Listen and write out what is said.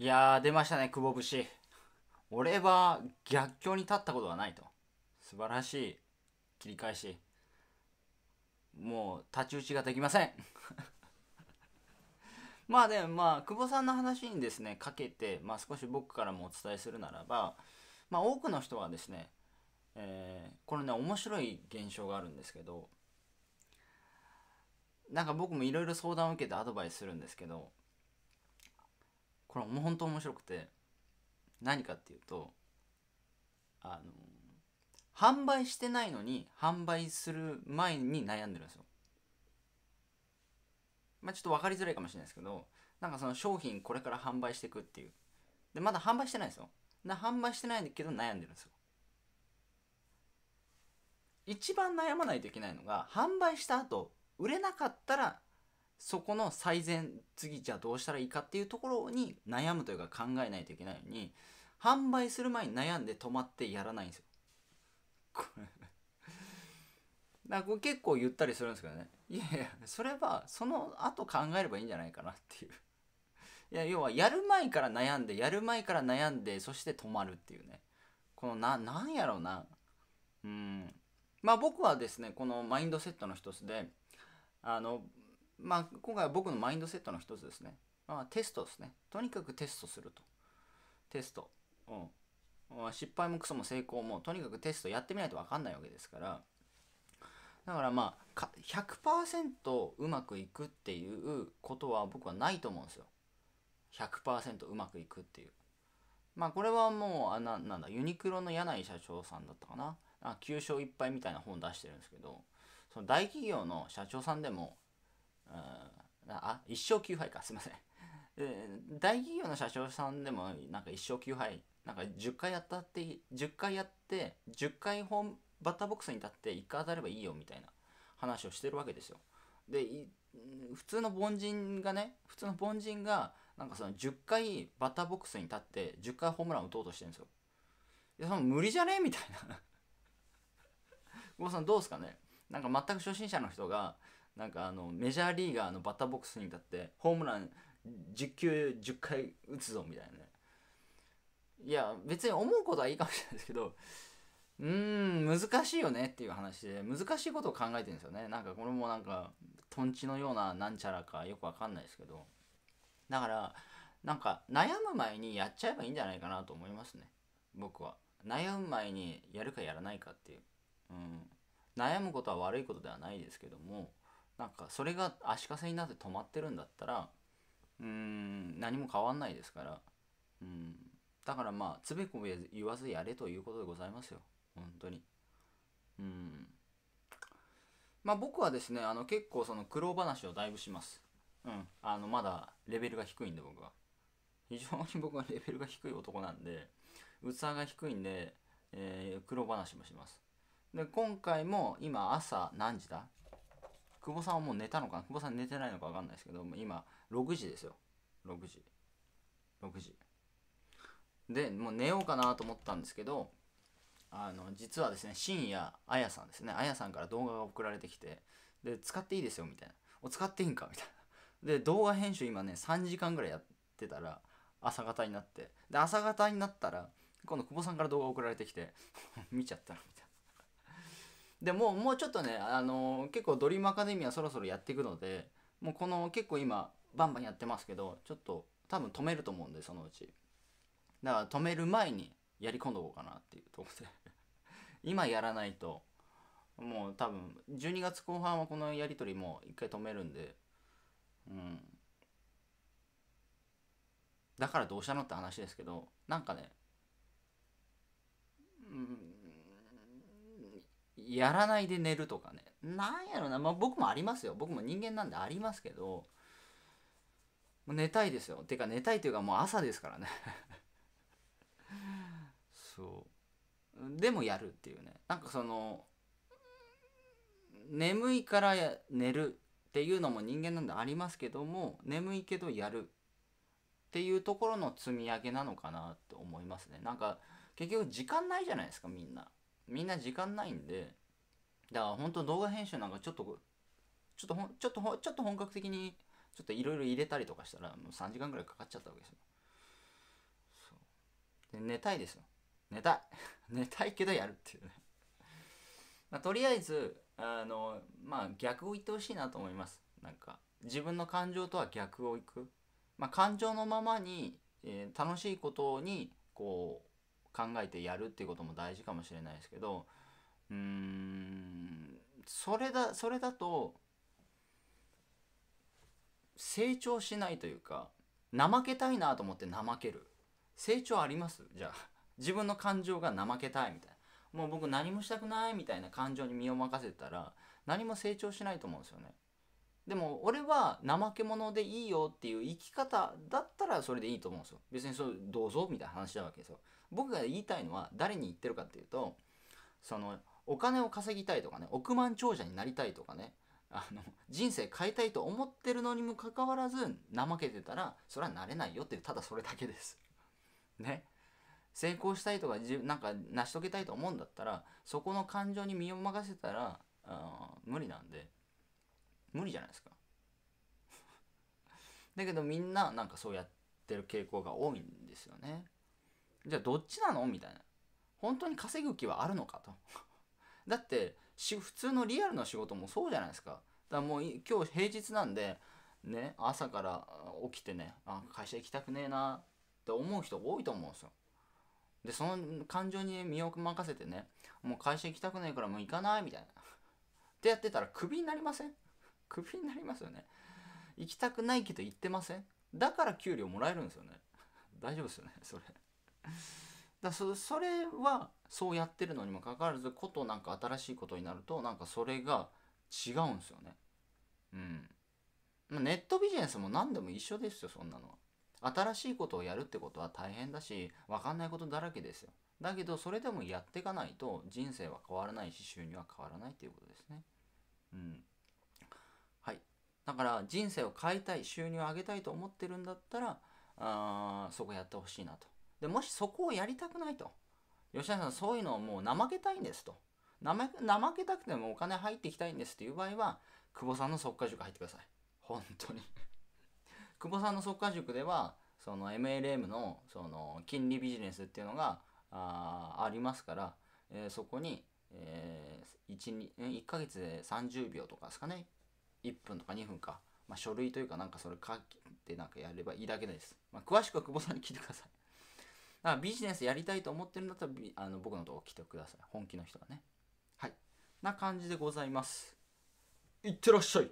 いやー出ましたね久保節俺は逆境に立ったことはないと素晴らしい切り返しもう太刀打ちができません まあでもまあ久保さんの話にですねかけて、まあ、少し僕からもお伝えするならば、まあ、多くの人はですね、えー、これね面白い現象があるんですけどなんか僕もいろいろ相談を受けてアドバイスするんですけどこれも本当面白くて何かっていうとあの販売してないのに販売する前に悩んでるんですよ。まあちょっと分かりづらいかもしれないですけどなんかその商品これから販売していくっていうでまだ販売してないですよな販売してないけど悩んでるんですよ一番悩まないといけないのが販売した後売れなかったらそこの最善次じゃあどうしたらいいかっていうところに悩むというか考えないといけないのに販売する前に悩んで止まってやらないんですよ。これだから結構言ったりするんですけどねいやいやそれはその後考えればいいんじゃないかなっていう。いや要はやる前から悩んでやる前から悩んでそして止まるっていうねこのななんやろうなうんまあ僕はですねこのマインドセットの一つであのまあ、今回は僕のマインドセットの一つですね。まあ、テストですね。とにかくテストすると。テスト。うん。失敗もクソも成功も、とにかくテストやってみないと分かんないわけですから。だからまあ、100%うまくいくっていうことは僕はないと思うんですよ。100%うまくいくっていう。まあこれはもう、あななんだ、ユニクロの柳井社長さんだったかな。あ9勝1敗みたいな本出してるんですけど、その大企業の社長さんでもん、あ一勝9敗かすいません大企業の社長さんでもなんか1勝9敗なんか10回やったって10回やって10回本バッターボックスに立って1回当たればいいよみたいな話をしてるわけですよで普通の凡人がね普通の凡人がなんかその10回バッターボックスに立って10回ホームラン打とうとしてるんですよいやその無理じゃねみたいな久保 さんどうですかねなんか全く初心者の人がなんかあのメジャーリーガーのバッターボックスに立ってホームラン10球10回打つぞみたいなねいや別に思うことはいいかもしれないですけどうーん難しいよねっていう話で難しいことを考えてるんですよねなんかこれもなんかとんちのようななんちゃらかよくわかんないですけどだからなんか悩む前にやっちゃえばいいんじゃないかなと思いますね僕は悩む前にやるかやらないかっていう、うん、悩むことは悪いことではないですけどもなんかそれが足かせになって止まってるんだったらうん何も変わんないですからうんだからまあつべこべ言わずやれということでございますよ本当にうんまあ僕はですねあの結構その苦労話をだいぶしますうんあのまだレベルが低いんで僕は非常に僕はレベルが低い男なんで器が低いんで、えー、苦労話もしますで今回も今朝何時だ久保さんはもう寝たのかな久保さん寝てないのか分かんないですけど今6時ですよ6時6時でもう寝ようかなと思ったんですけどあの実はですね深夜あやさんですねあやさんから動画が送られてきてで使っていいですよみたいなお使っていいんかみたいなで動画編集今ね3時間ぐらいやってたら朝方になってで朝方になったら今度久保さんから動画送られてきて 見ちゃったみたいなでももうちょっとね、あのー、結構ドリームアカデミアそろそろやっていくのでもうこの結構今バンバンやってますけどちょっと多分止めると思うんでそのうちだから止める前にやり込んどこうかなっていうところで 今やらないともう多分12月後半はこのやり取りも一回止めるんでうんだからどうしたのって話ですけどなんかねうんやらないで寝るとかねなんやろな、まあ、僕もありますよ僕も人間なんでありますけど寝たいですよてか寝たいというかもう朝ですからね そうでもやるっていうねなんかその眠いから寝るっていうのも人間なんでありますけども眠いけどやるっていうところの積み上げなのかなと思いますねなんか結局時間ないじゃないですかみんなみんな時間ないんでだから本当動画編集なんかちょっとちょっとほちょっとちょっと本格的にちょっといろいろ入れたりとかしたらもう3時間ぐらいかかっちゃったわけですよで寝たいですよ寝たい 寝たいけどやるっていうねまあ、とりあえずあのまあ逆を言ってほしいなと思いますなんか自分の感情とは逆をいくまあ感情のままに、えー、楽しいことにこう、考えてやるっていうことも大事かもしれないですけどうーんそれだそれだと成長しないというか怠けたいなと思って怠ける成長ありますじゃあ自分の感情が怠けたいみたいなもう僕何もしたくないみたいな感情に身を任せたら何も成長しないと思うんですよねでも俺は怠け者でいいよっていう生き方だったらそれでいいと思うんですよ別にそうどうぞみたいな話なわけですよ僕が言いたいのは誰に言ってるかっていうとそのお金を稼ぎたいとかね億万長者になりたいとかねあの人生変えたいと思ってるのにもかかわらず怠けてたらそれはなれないよっていうただそれだけです ね成功したいとかなんか成し遂げたいと思うんだったらそこの感情に身を任せたら無理なんで無理じゃないですか だけどみんななんかそうやってる傾向が多いんですよねじゃあどっちなのみたいな本当に稼ぐ気はあるのかと だって普通のリアルの仕事もそうじゃないですかだからもう今日平日なんでね朝から起きてねあ会社行きたくねえなって思う人多いと思うんですよでその感情に身を任せてねもう会社行きたくないからもう行かないみたいな ってやってたらクビになりませんクビになりますよね。行きたくないけど行ってませんだから給料もらえるんですよね。大丈夫ですよね、それ。だそそれはそうやってるのにもかかわらずことなんか新しいことになるとなんかそれが違うんですよね。うん。ネットビジネスも何でも一緒ですよ、そんなのは。新しいことをやるってことは大変だし、わかんないことだらけですよ。だけど、それでもやっていかないと人生は変わらないし、収入は変わらないっていうことですね。うん。だから人生を変えたい収入を上げたいと思ってるんだったらあそこやってほしいなとでもしそこをやりたくないと吉田さんそういうのをもう怠けたいんですと怠けたくてもお金入ってきたいんですっていう場合は久保さんの速稼塾入ってください本当に 久保さんの速稼塾ではその MLM のその金利ビジネスっていうのがあありますから、えー、そこに、えー、1, 2 1ヶ月で30秒とかですかね1分とか2分か、まあ、書類というかなんかそれ書いてなんかやればいいだけです。まあ、詳しくは久保さんに聞いてください。だ からビジネスやりたいと思ってるんだったらあの僕のとこ来てください。本気の人がね。はい。な感じでございます。いってらっしゃい